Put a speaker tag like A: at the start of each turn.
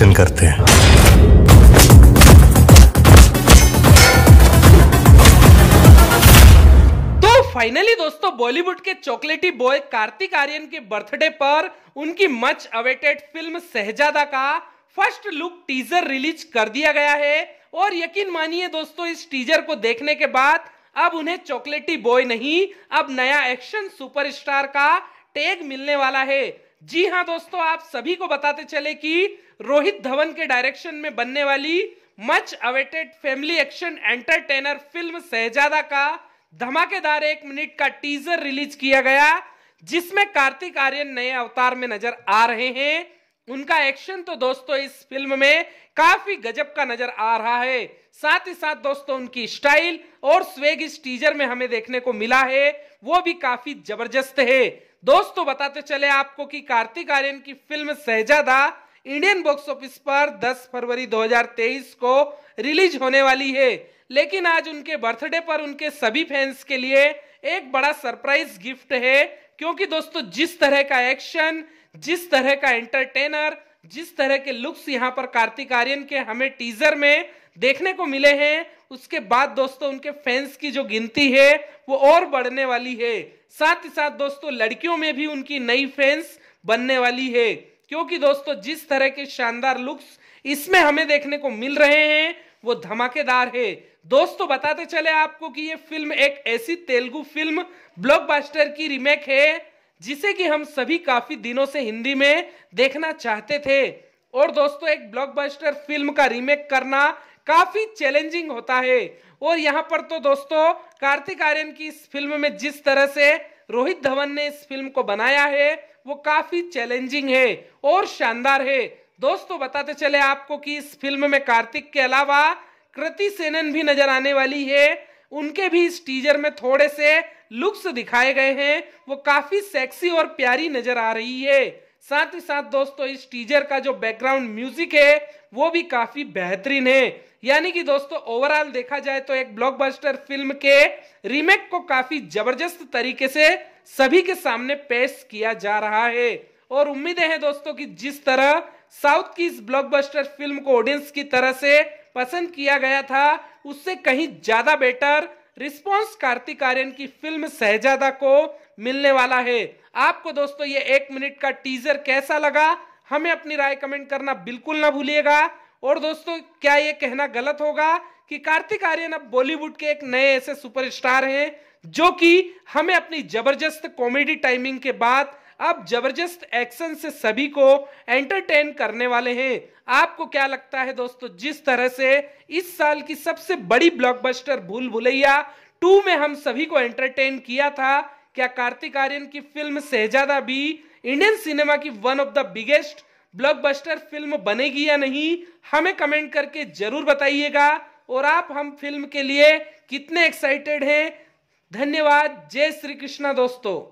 A: action करते हैं तो फाइनली दोस्तों बॉलीवुड के चॉकलेटी बॉय कार्तिक आर्यन के बर्थडे पर उनकी मच अवेटेड फिल्म सहजादा का फर्स्ट लुक टीजर रिलीज कर दिया गया है और यकीन मानिए दोस्तों इस टीजर को देखने के बाद अब उन्हें चॉकलेटी बॉय नहीं अब नया एक्शन सुपरस्टार का टैग मिलने वाला है जी हाँ दोस्तों आप सभी को बताते चले कि रोहित धवन के डायरेक्शन में बनने वाली much awaited family action entertainer film Shehzada का धमाकेदार एक मिनट का टीजर रिलीज किया गया जिसमें कार्तिक आर्यन नए अवतार में नजर आ रहे हैं उनका एक्शन तो दोस्तों इस फिल्म में काफी गजब का नजर आ रहा है साथ ही साथ दोस्तों उनकी स्टाइल और स्वेग इस टीजर में हमें देखने को मिला है वो भी काफी जबरदस्त है दोस्तों तो बताते चले आपको कि कार्तिक आर्यन की film Shehzada Indian box office पर 10 फरवरी 2023 को रिलीज होने वाली है लेकिन आज उनके बर्थडे पर उनके सभी फैंस के लिए एक बड़ा सरप्राइज गिफ्ट है क्योंकि दोस्तों जिस तरह का एक्शन जिस तरह का एंटरटेनर जिस तरह के लुक्स यहाँ पर कार्तिक आर्यन के हमें टीजर में देखने को मिले हैं उसके बाद दोस्तों उनके फैंस की जो गिनती है वो और बढ़ने वाली है साथ ही साथ दोस्तों लड़कियों में भी उनकी नई फैंस बनने वाली है क्योंकि दोस्तों जिस तरह के शानदार लुक्स इसमें हमें देखने को मिल रहे हैं वो धमाकेदार है दोस्तों बताते चले आपको कि ये फिल्म एक ऐसी तेलुगु फिल्म ब्लॉकबस्टर की रिमेक है जिसे कि हम सभी काफी दिनों से हिंदी में देखना चाहते थे और दोस्तों एक ब्लॉकबस्टर फिल्म का रीमेक करना काफी चैलेंजिंग होता है और यहाँ पर तो दोस्तों कार्तिक आर्यन की इस फिल्म में जिस तरह से रोहित धवन ने इस फिल्म को बनाया है वो काफी चैलेंजिंग है और शानदार है दोस्तों बताते चले आपको कि इस फिल्म में कार्तिक के अलावा कृति सेनन भी नजर आने वाली है उनके भी इस टीजर में थोड़े से लुक्स दिखाए गए हैं वो काफ़ी सेक्सी और प्यारी नज़र आ रही है साथ ही साथ दोस्तों इस टीजर का जो बैकग्राउंड म्यूजिक है वो भी काफ़ी बेहतरीन है यानी कि दोस्तों ओवरऑल देखा जाए तो एक ब्लॉकबस्टर फिल्म के रीमेक को काफ़ी ज़बरदस्त तरीके से सभी के सामने पेश किया जा रहा है और उम्मीदें हैं दोस्तों कि जिस तरह साउथ की इस ब्लॉकबस्टर फिल्म को ऑडियंस की तरह से पसंद किया गया था उससे कहीं ज्यादा बेटर रिस्पॉन्स कार्तिक आर्यन की फिल्म सहजादा को मिलने वाला है आपको दोस्तों ये एक मिनट का टीजर कैसा लगा हमें अपनी राय कमेंट करना बिल्कुल ना भूलिएगा और दोस्तों क्या ये कहना गलत होगा कि कार्तिक आर्यन अब बॉलीवुड के एक नए ऐसे सुपरस्टार हैं जो कि हमें अपनी जबरदस्त कॉमेडी टाइमिंग के बाद आप जबरदस्त एक्शन से सभी को एंटरटेन करने वाले हैं आपको क्या लगता है दोस्तों जिस तरह से इस साल की सबसे बड़ी ब्लॉकबस्टर भूल भुलैया टू में हम सभी को एंटरटेन किया था क्या कार्तिक आर्यन की फिल्म शहजादा भी इंडियन सिनेमा की one of the biggest blockbuster film बनेगी या नहीं हमें कमेंट करके जरूर बताइएगा और आप हम फिल्म के लिए कितने एक्साइटेड हैं धन्यवाद जय श्री कृष्णा दोस्तों